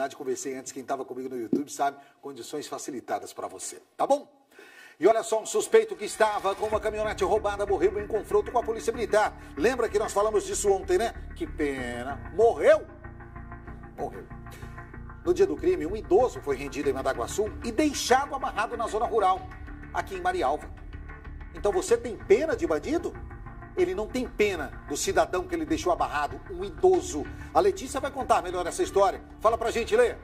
oportunidade, conversei antes, quem estava comigo no YouTube sabe, condições facilitadas para você, tá bom? E olha só, um suspeito que estava com uma caminhonete roubada morreu em confronto com a polícia militar. Lembra que nós falamos disso ontem, né? Que pena. Morreu? Morreu. No dia do crime, um idoso foi rendido em Madaguaçu e deixado amarrado na zona rural, aqui em Marialva. Então você tem pena de bandido? ele não tem pena do cidadão que ele deixou abarrado, um idoso. A Letícia vai contar melhor essa história. Fala pra gente, Lê.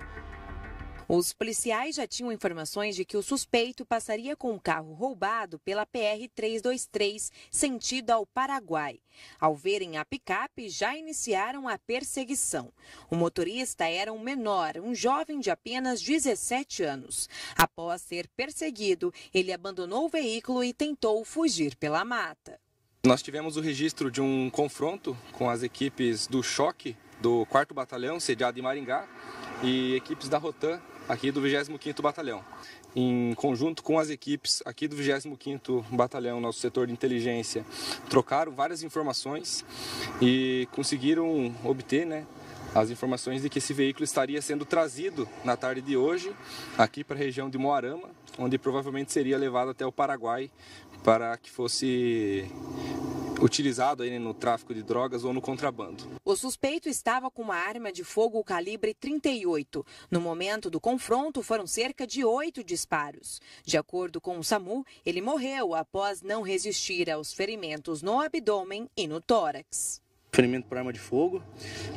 Os policiais já tinham informações de que o suspeito passaria com um carro roubado pela PR-323, sentido ao Paraguai. Ao verem a picape, já iniciaram a perseguição. O motorista era um menor, um jovem de apenas 17 anos. Após ser perseguido, ele abandonou o veículo e tentou fugir pela mata. Nós tivemos o registro de um confronto com as equipes do Choque, do 4 Batalhão, sediado em Maringá, e equipes da Rotan, aqui do 25º Batalhão. Em conjunto com as equipes aqui do 25º Batalhão, nosso setor de inteligência, trocaram várias informações e conseguiram obter, né, as informações de que esse veículo estaria sendo trazido na tarde de hoje aqui para a região de Moarama, onde provavelmente seria levado até o Paraguai para que fosse utilizado aí no tráfico de drogas ou no contrabando. O suspeito estava com uma arma de fogo calibre 38. No momento do confronto, foram cerca de oito disparos. De acordo com o SAMU, ele morreu após não resistir aos ferimentos no abdômen e no tórax ferimento por arma de fogo,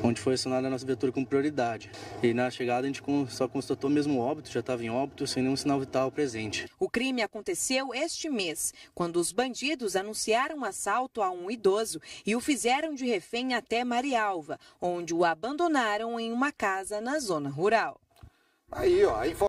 onde foi acionada a nossa viatura com prioridade. E na chegada a gente só constatou mesmo óbito, já estava em óbito, sem nenhum sinal vital presente. O crime aconteceu este mês, quando os bandidos anunciaram um assalto a um idoso e o fizeram de refém até Marialva, onde o abandonaram em uma casa na zona rural. Aí, ó, a